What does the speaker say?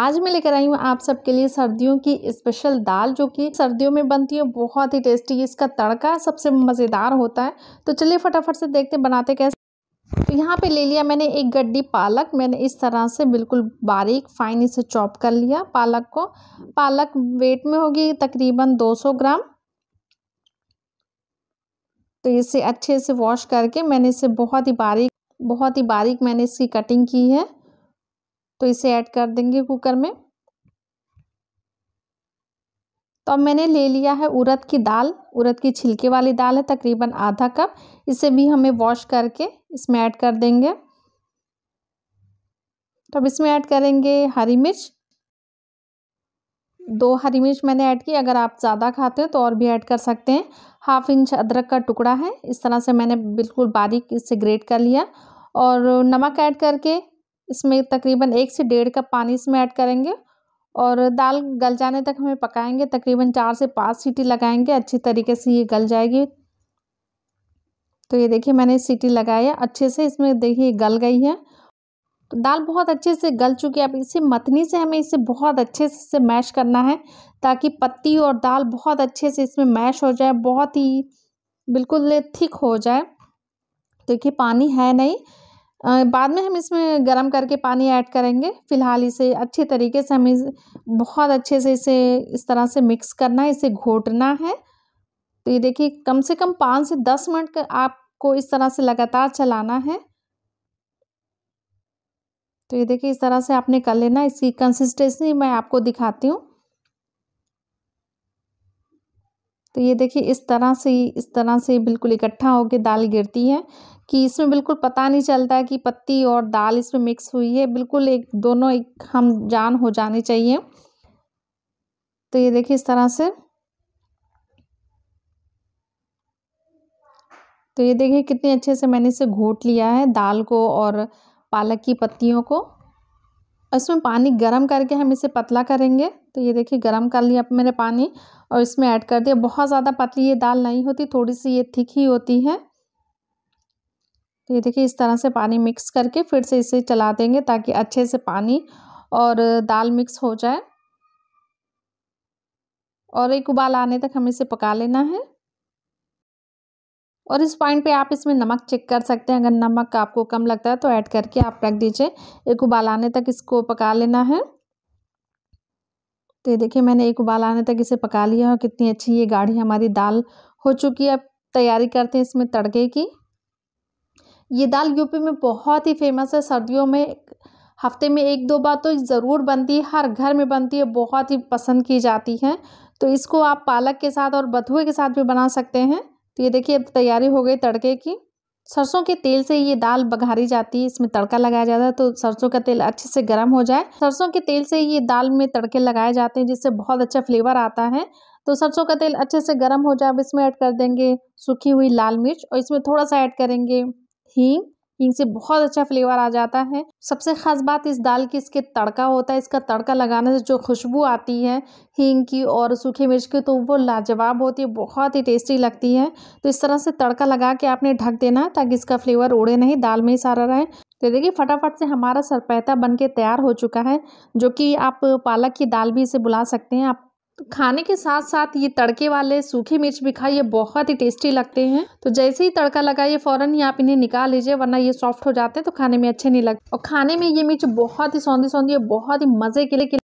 आज मैं लेकर आई हूँ आप सबके लिए सर्दियों की स्पेशल दाल जो कि सर्दियों में बनती है बहुत ही टेस्टी इसका तड़का सबसे मज़ेदार होता है तो चलिए फटाफट से देखते बनाते कैसे तो यहाँ पे ले लिया मैंने एक गड्डी पालक मैंने इस तरह से बिल्कुल बारीक फाइन इसे चॉप कर लिया पालक को पालक वेट में होगी तकरीबन 200 ग्राम तो इसे अच्छे से वॉश करके मैंने इसे बहुत ही बारीक बहुत ही बारीक मैंने इसकी कटिंग की है तो इसे ऐड कर देंगे कुकर में तो अब मैंने ले लिया है उड़द की दाल उड़द की छिलके वाली दाल है तकरीबन आधा कप इसे भी हमें वॉश करके इसमें ऐड कर देंगे तो अब इसमें ऐड करेंगे हरी मिर्च दो हरी मिर्च मैंने ऐड की अगर आप ज़्यादा खाते हो तो और भी ऐड कर सकते हैं हाफ इंच अदरक का टुकड़ा है इस तरह से मैंने बिल्कुल बारीक इसे ग्रेट कर लिया और नमक ऐड करके इसमें तकरीबन एक से डेढ़ कप पानी इसमें ऐड करेंगे और दाल गल जाने तक हमें पकाएंगे तकरीबन चार से पाँच सीटी लगाएंगे अच्छी तरीके से ये गल जाएगी तो ये देखिए मैंने सीटी लगाई है अच्छे से इसमें देखिए गल गई है तो दाल बहुत अच्छे से गल चुकी है अब इसे मथनी से हमें इसे बहुत अच्छे से इसे मैश करना है ताकि पत्ती और दाल बहुत अच्छे से इसमें मैश हो जाए बहुत ही बिल्कुल थिक हो जाए देखिए पानी है नहीं बाद में हम इसमें गर्म करके पानी ऐड करेंगे फ़िलहाल इसे अच्छे तरीके से हमें बहुत अच्छे से इसे इस तरह से मिक्स करना है इसे घोटना है तो ये देखिए कम से कम पाँच से दस मिनट का आपको इस तरह से लगातार चलाना है तो ये देखिए इस तरह से आपने कर लेना इसकी कंसिस्टेंसी मैं आपको दिखाती हूँ तो ये देखिए इस तरह से इस तरह से बिल्कुल इकट्ठा होकर दाल गिरती है कि इसमें बिल्कुल पता नहीं चलता है कि पत्ती और दाल इसमें मिक्स हुई है बिल्कुल एक दोनों एक हम जान हो जानी चाहिए तो ये देखिए इस तरह से तो ये देखिए कितने अच्छे से मैंने इसे घोट लिया है दाल को और पालक की पत्तियों को इसमें पानी गरम करके हम इसे पतला करेंगे तो ये देखिए गरम कर लिया मैंने पानी और इसमें ऐड कर दिया बहुत ज़्यादा पतली ये दाल नहीं होती थोड़ी सी ये थिक ही होती है ये देखिए इस तरह से पानी मिक्स करके फिर से इसे चला देंगे ताकि अच्छे से पानी और दाल मिक्स हो जाए और एक उबाल आने तक हमें इसे पका लेना है और इस पॉइंट पे आप इसमें नमक चेक कर सकते हैं अगर नमक आपको कम लगता है तो ऐड करके आप रख दीजिए एक उबाल आने तक इसको पका लेना है तो ये देखिए मैंने एक उबाल आने तक इसे पका लिया और कितनी अच्छी ये गाढ़ी हमारी दाल हो चुकी है अब तैयारी करते हैं इसमें तड़के की ये दाल यूपी में बहुत ही फेमस है सर्दियों में हफ्ते में एक दो बार तो ज़रूर बनती है हर घर में बनती है बहुत ही पसंद की जाती है तो इसको आप पालक के साथ और बथुए के साथ भी बना सकते हैं तो ये देखिए अब तैयारी हो गई तड़के की सरसों के तेल से ये दाल बघारी जाती है इसमें तड़का लगाया जाता है तो सरसों का तेल अच्छे से गर्म हो जाए सरसों के तेल से ये दाल में तड़के लगाए जाते हैं जिससे बहुत अच्छा फ्लेवर आता है तो सरसों का तेल अच्छे से गर्म हो जाए अब इसमें ऐड कर देंगे सूखी हुई लाल मिर्च और इसमें थोड़ा सा ऐड करेंगे हींग हींग से बहुत अच्छा फ्लेवर आ जाता है सबसे ख़ास बात इस दाल की इसके तड़का होता है इसका तड़का लगाने से जो खुशबू आती है हींग की और सूखे मिर्च की तो वो लाजवाब होती है बहुत ही टेस्टी लगती है तो इस तरह से तड़का लगा के आपने ढक देना ताकि इसका फ्लेवर उड़े नहीं दाल में ही सारा रहे तो देखिए फटाफट से हमारा सरपैता बन के तैयार हो चुका है जो कि आप पालक की दाल भी इसे बुला सकते हैं आप खाने के साथ साथ ये तड़के वाले सूखे मिर्च भी ये बहुत ही टेस्टी लगते हैं तो जैसे ही तड़का लगाइए फ़ौरन ही आप इन्हें निकाल लीजिए वरना ये सॉफ्ट हो जाते हैं तो खाने में अच्छे नहीं लगते और खाने में ये मिर्च बहुत ही सौंधी सौंधी है बहुत ही मज़े के लिए